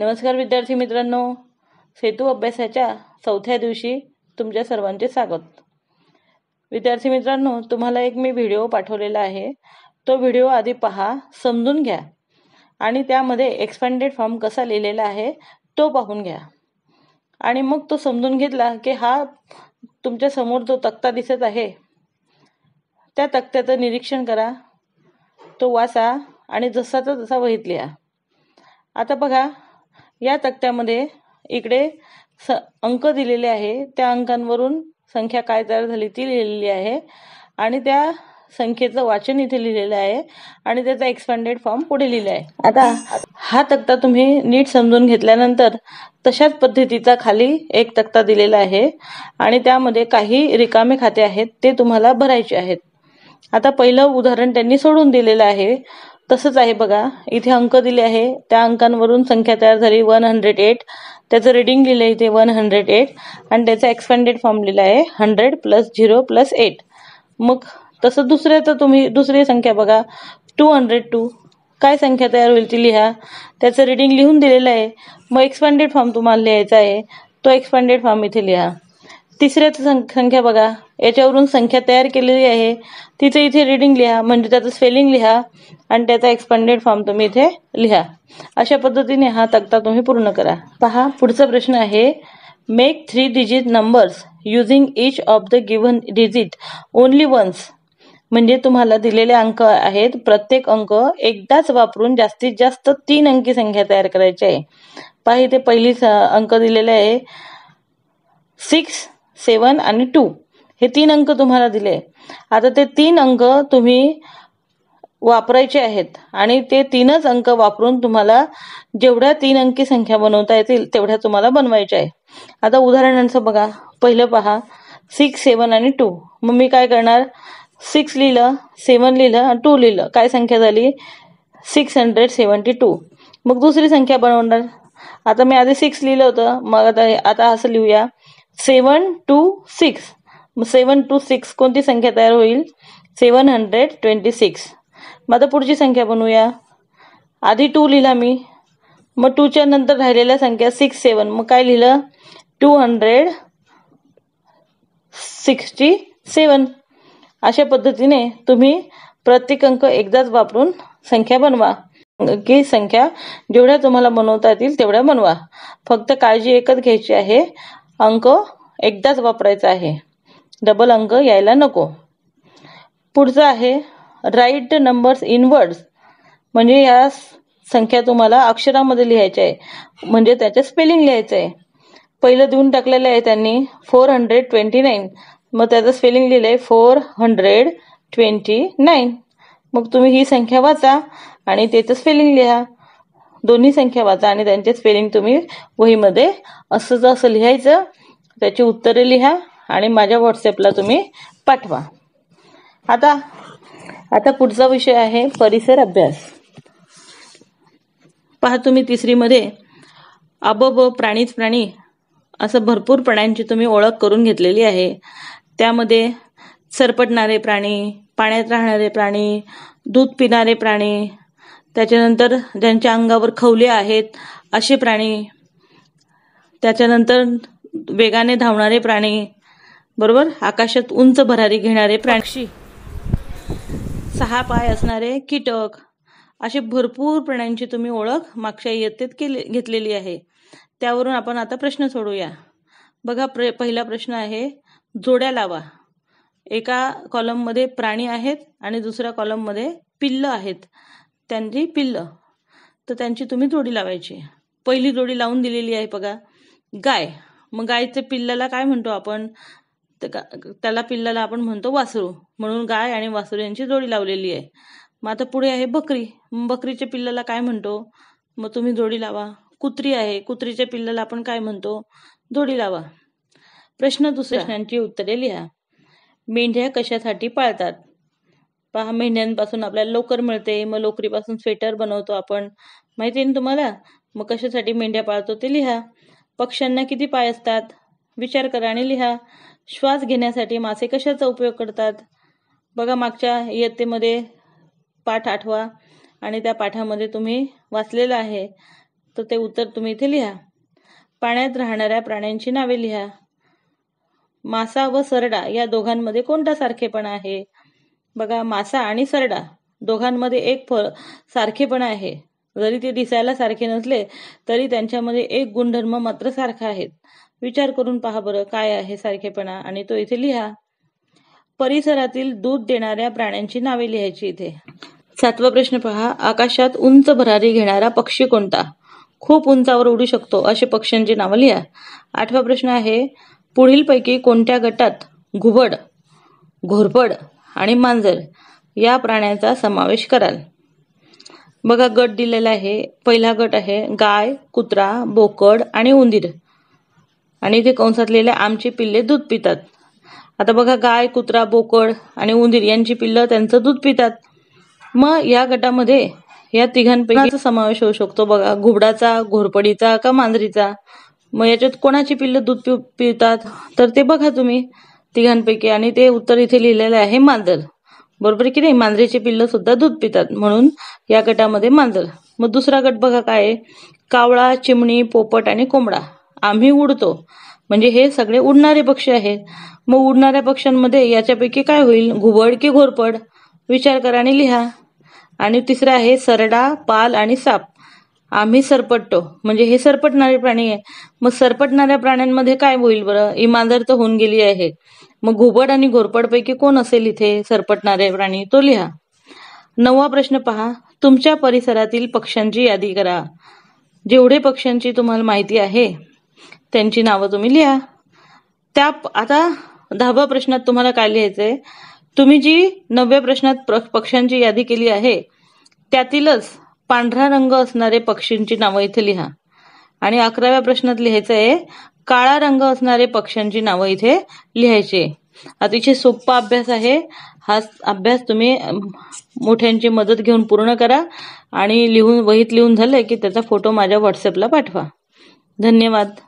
नमस्कार विद्यार्थी मित्रांनो सेतू अभ्यासाच्या चौथ्या दिवशी तुमच्या सर्वांचे स्वागत विद्यार्थी मित्रांनो तुम्हाला एक मी व्हिडिओ पाठवलेला आहे तो व्हिडिओ आधी पहा समजून घ्या आणि त्यामध्ये एक्सपेंडेड फॉर्म कसा लिहिलेला आहे तो पाहून घ्या आणि मग तो समजून घेतला की हा तुमच्या समोर जो तक्ता दिसत आहे त्या तक्त्याचं निरीक्षण करा तो वाचा आणि तो तसा वहीत लिहा आता बघा या तक्त्यामध्ये इकडे अंक दिलेले आहे त्या अंकांवरून संख्या काय तयार झाली ती लिहिलेली आहे आणि त्या संख्येचं वाचन इथे लिहिलेलं आहे आणि त्याचा एक्सपांडेड फॉर्म पुढे लिहिला आहे आता हा तक्ता तुम्ही नीट समजून घेतल्यानंतर तशाच पद्धतीचा खाली एक तक्ता दिलेला आहे आणि त्यामध्ये काही रिकामे खाते आहेत ते तुम्हाला भरायचे आहेत आता पहिलं उदाहरण त्यांनी सोडून दिलेलं आहे तसंच आहे बघा इथे अंक दिले आहे त्या अंकांवरून संख्या तयार झाली वन हंड्रेड एट त्याचं रिडिंग लिहिलं आहे इथे वन हंड्रेड एट आणि त्याचा एक्सपेंडेड फॉर्म लिहिला आहे hundred plus zero plus eight मग तसं तर तुम्ही दुसरी संख्या बघा टू हंड्रेड टू काय संख्या तयार होईल ती लिहा त्याचं रिडिंग लिहून दिलेलं आहे मग एक्सपेंडेड फॉर्म तुम्हाला लिहायचा आहे तो एक्सपेंडेड फॉर्म इथे लिहा तिसऱ्याचं संख्या बघा याच्यावरून संख्या तयार केलेली आहे तिचं इथे रिडिंग लिहा म्हणजे त्याचं स्पेलिंग लिहा आणि त्याचा एक्सपांडेड फॉर्म तुम्ही इथे लिहा अशा पद्धतीने हा तक्ता तुम्ही पूर्ण करा पहा पुढचा प्रश्न आहे make three digit numbers using each of the given digit only once म्हणजे तुम्हाला दिलेले अंक आहेत प्रत्येक अंक एकदाच वापरून जास्तीत जास्त तीन अंकी संख्या तयार करायची आहे पहा इथे पहिली अंक दिलेले आहे सिक्स सेवन आणि टू हे तीन अंक तुम्हाला दिले आता ते तीन अंक तुम्ही वापरायचे आहेत आणि ते तीनच अंक वापरून तुम्हाला जेवढ्या तीन अंकी संख्या बनवता येतील तेवढ्या तुम्हाला बनवायच्या आहे आता उदाहरणांचं बघा पहिलं पहा सिक्स सेवन आणि टू मग मी काय करणार सिक्स लिहिलं सेवन लिहिलं आणि टू लिहिलं काय संख्या झाली सिक्स हंड्रेड सेवन्टी टू मग दुसरी संख्या बनवणार आता मी आधी सिक्स लिहिलं होतं मग आता आता असं लिहूया सेवन टू सिक्स मग सेवन टू सिक्स कोणती संख्या तयार होईल सेवन हंड्रेड ट्वेंटी सिक्स मग पुढची संख्या बनवूया आधी टू लिहिला मी मग टूच्या नंतर राहिलेल्या संख्या सिक्स सेवन मग काय लिहिलं टू हंड्रेड सिक्स्टी सेवन अशा पद्धतीने तुम्ही प्रत्येक अंक एकदाच वापरून संख्या बनवा की संख्या जेवढ्या तुम्हाला बनवता येतील तेवढ्या बनवा फक्त काळजी एकच घ्यायची आहे अंक एकदाच वापरायचा आहे डबल अंक यायला नको पुढचं आहे राईट नंबर्स इन वर्ड्स म्हणजे या संख्या तुम्हाला अक्षरामध्ये लिहायच्या आहे म्हणजे त्याचे स्पेलिंग लिहायचं आहे पहिलं देऊन टाकलेलं आहे त्यांनी फोर हंड्रेड ट्वेंटी नाईन मग त्याचं स्पेलिंग लिहिलंय फोर हंड्रेड ट्वेंटी नाईन मग तुम्ही ही संख्या वाचा आणि त्याचं स्पेलिंग लिहा दोन्ही संख्या वाचा आणि त्यांचे स्पेलिंग तुम्ही वहीमध्ये असं असं लिहायचं त्याची उत्तरे लिहा आणि माझ्या व्हॉट्सॲपला तुम्ही पाठवा आता आता पुढचा विषय आहे परिसर अभ्यास पहा तुम्ही तिसरीमध्ये अबब प्राणीच प्राणी असं भरपूर प्राण्यांची तुम्ही ओळख करून घेतलेली आहे त्यामध्ये सरपटणारे प्राणी पाण्यात राहणारे प्राणी दूध पिणारे प्राणी त्याच्यानंतर ज्यांच्या अंगावर खवले आहेत असे प्राणी त्याच्यानंतर वेगाने धावणारे प्राणी बरोबर आकाशात उंच भरारी घेणारे प्राणी सहा पाय असणारे कीटक असे भरपूर प्राण्यांची तुम्ही ओळख मागच्या इयत्तेत घेतलेली आहे त्यावरून आपण आता प्रश्न सोडूया बघा प्र पहिला प्रश्न आहे जोड्या लावा एका कॉलममध्ये प्राणी आहेत आणि दुसऱ्या कॉलममध्ये पिल्ल आहेत त्यांची पिल्ल तर त्यांची तुम्ही जोडी लावायची पहिली जोडी लावून दिलेली आहे बघा गाय मग गायचे पिल्लाला काय म्हणतो आपण त्याला पिल्लाला आपण म्हणतो वासरू म्हणून गाय आणि वासरू यांची जोडी लावलेली आहे मग आता पुढे आहे बकरी बकरीच्या पिल्लाला काय म्हणतो मग तुम्ही जोडी लावा कुत्री आहे कुत्रीच्या पिल्लाला आपण काय म्हणतो जोडी लावा प्रश्न दुसऱ्या प्रश्नांची उत्तरे लिहा मेंढ्या कशासाठी पाळतात पहा मेंढ्यांपासून आपल्याला लोकर मिळते मग लोकरीपासून स्वेटर बनवतो आपण माहिती आहे ना तुम्हाला मग कशासाठी मेंढ्या पाळतो ते लिहा पक्ष्यांना किती पाय असतात विचार करा आणि लिहा श्वास घेण्यासाठी मासे कशाचा उपयोग करतात बघा मागच्या इयत्तेमध्ये पाठ आठवा आणि त्या पाठामध्ये तुम्ही वाचलेलं आहे तर ते उत्तर तुम्ही इथे लिहा पाण्यात राहणाऱ्या प्राण्यांची नावे लिहा मासा व सरडा या दोघांमध्ये कोणता सारखेपणा आहे बघा मासा आणि सरडा दोघांमध्ये एक फळ सारखेपणा आहे जरी ते दिसायला सारखे नसले तरी त्यांच्यामध्ये एक गुणधर्म मात्र सारखा आहेत विचार करून पहा बरं काय आहे सारखेपणा आणि तो इथे लिहा परिसरातील दूध देणाऱ्या प्राण्यांची नावे लिहायची इथे सातवा प्रश्न पहा आकाशात उंच भरारी घेणारा पक्षी कोणता खूप उंचावर उडू शकतो असे पक्ष्यांची नावं लिहा आठवा प्रश्न आहे पुढीलपैकी कोणत्या गटात घुबड घोरपड आणि मांजर या प्राण्यांचा समावेश कराल बघा गट दिलेला आहे पहिला गट आहे गाय कुत्रा बोकड आणि उंदीर आणि इथे लिहिले आमची पिल्ले दूध पितात आता बघा गाय कुत्रा बोकड आणि उंदीर यांची पिल्लं त्यांचं दूध पितात मग या गटामध्ये या तिघांपैकी समावेश होऊ शकतो बघा घुबडाचा घोरपडीचा का मांजरीचा मग याच्यात कोणाची पिल्लं दूध पितात तर ते बघा तुम्ही तिघांपैकी आणि ते उत्तर इथे लिहिलेलं आहे मांजर बरोबर की नाही मांजरीची पिल्लं सुद्धा दूध पितात म्हणून या गटामध्ये मांजर मग दुसरा गट बघा काय कावळा चिमणी पोपट आणि कोंबडा आम्ही उडतो म्हणजे हे सगळे उडणारे पक्षी आहेत मग उडणाऱ्या पक्ष्यांमध्ये याच्यापैकी काय होईल घुबड की घोरपड विचार करा आणि लिहा आणि तिसरं आहे सरडा पाल आणि साप आम्ही सरपटतो म्हणजे हे सरपटणारे प्राणी आहे मग सरपटणाऱ्या प्राण्यांमध्ये काय होईल बरं इमानदार तर होऊन गेली आहे मग घुबड आणि घोरपडपैकी कोण असेल इथे सरपटणारे प्राणी तो लिहा नववा प्रश्न पहा तुमच्या परिसरातील पक्ष्यांची यादी करा जेवढे पक्ष्यांची तुम्हाला माहिती आहे त्यांची नावं तुम्ही लिहा त्या आता दहाव्या प्रश्नात तुम्हाला काय लिहायचंय तुम्ही जी नवव्या प्रश्नात पक्ष्यांची यादी केली आहे त्यातीलच पांढरा रंग असणारे पक्षींची नावं इथे लिहा आणि अकराव्या प्रश्नात लिहायचं आहे काळा रंग असणारे पक्ष्यांची नावं इथे लिहायचे अतिशय सोपा अभ्यास आहे हा अभ्यास तुम्ही मोठ्यांची मदत घेऊन पूर्ण करा आणि लिहून वहीत लिहून झालं की त्याचा फोटो माझ्या व्हॉट्सअपला पाठवा धन्यवाद